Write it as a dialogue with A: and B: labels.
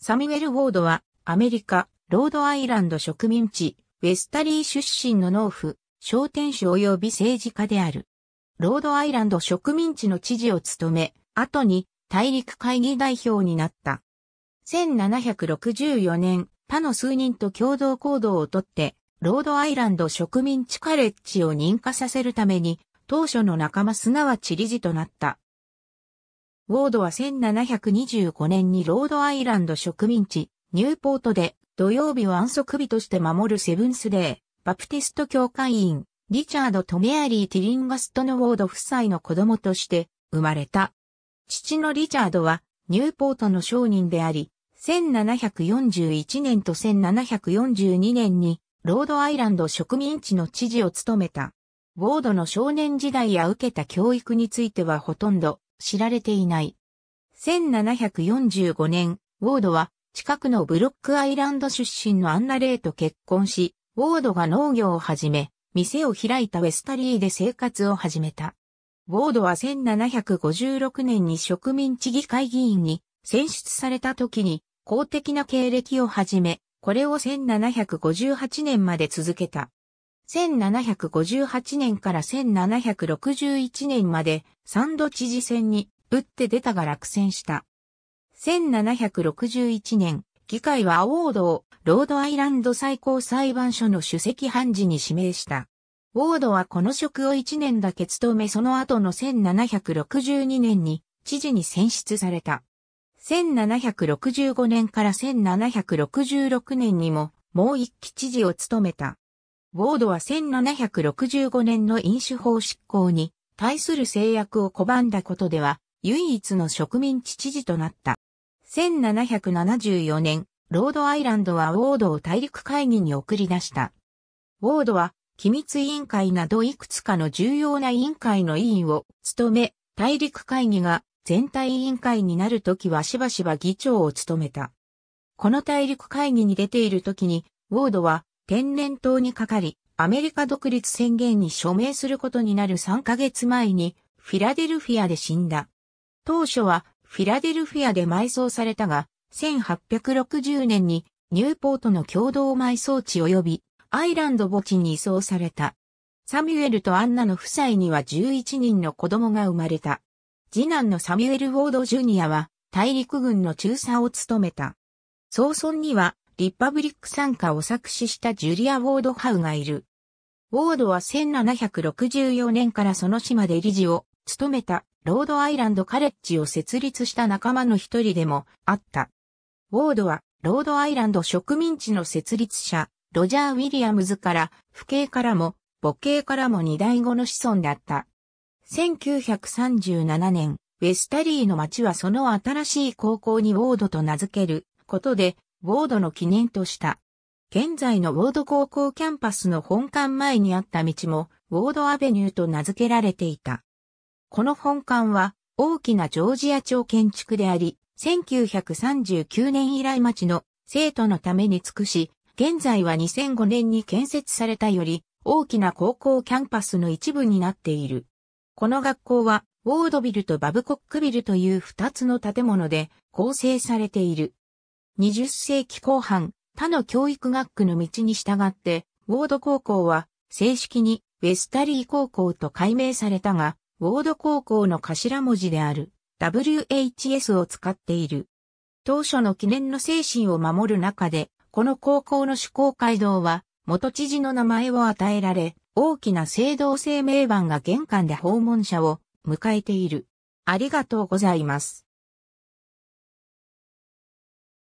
A: サミュエル・ウォードは、アメリカ、ロードアイランド植民地、ウェスタリー出身の農夫、商店主及び政治家である。ロードアイランド植民地の知事を務め、後に大陸会議代表になった。1764年、他の数人と共同行動をとって、ロードアイランド植民地カレッジを認可させるために、当初の仲間すなわち理事となった。ウォードは1725年にロードアイランド植民地、ニューポートで土曜日を安息日として守るセブンスデー、バプティスト教会員、リチャードとメアリー・ティリンガストのウォード夫妻の子供として生まれた。父のリチャードはニューポートの商人であり、1741年と1742年にロードアイランド植民地の知事を務めた。ウォードの少年時代や受けた教育についてはほとんど知られていない。1745年、ウォードは近くのブロックアイランド出身のアンナ・レイと結婚し、ウォードが農業を始め、店を開いたウェスタリーで生活を始めた。ウォードは1756年に植民地議会議員に選出された時に公的な経歴を始め、これを1758年まで続けた。1758年から1761年まで3度知事選に打って出たが落選した。1761年、議会はアウォードをロードアイランド最高裁判所の主席判事に指名した。ウォードはこの職を1年だけ務めその後の1762年に知事に選出された。1765年から1766年にももう一期知事を務めた。ウォードは1765年の飲酒法執行に対する制約を拒んだことでは唯一の植民地知事となった。1774年、ロードアイランドはウォードを大陸会議に送り出した。ウォードは機密委員会などいくつかの重要な委員会の委員を務め、大陸会議が全体委員会になるときはしばしば議長を務めた。この大陸会議に出ているときに、ウォードは天然痘にかかり、アメリカ独立宣言に署名することになる3ヶ月前に、フィラデルフィアで死んだ。当初は、フィラデルフィアで埋葬されたが、1860年にニューポートの共同埋葬地及びアイランド墓地に移送された。サミュエルとアンナの夫妻には11人の子供が生まれた。次男のサミュエル・ウォード・ジュニアは大陸軍の中佐を務めた。早村にはリパブリック参加を作詞したジュリア・ウォード・ハウがいる。ウォードは1764年からその島で理事を務めたロードアイランドカレッジを設立した仲間の一人でもあった。ウォードはロードアイランド植民地の設立者、ロジャー・ウィリアムズから、父兄からも、母兄からも二代後の子孫だった。1937年、ウェスタリーの町はその新しい高校にウォードと名付けることで、ウォードの記念とした。現在のウォード高校キャンパスの本館前にあった道も、ウォードアベニューと名付けられていた。この本館は、大きなジョージア町建築であり、1939年以来町の生徒のために尽くし、現在は2005年に建設されたより大きな高校キャンパスの一部になっている。この学校はウォードビルとバブコックビルという二つの建物で構成されている。20世紀後半、他の教育学区の道に従って、ウォード高校は正式にウェスタリー高校と改名されたが、ウォード高校の頭文字である WHS を使っている。当初の記念の精神を守る中で、この高校の主校街道は元知事の名前を与えられ、大きな制度生命板が玄関で訪問者を迎えている。ありがとうございます。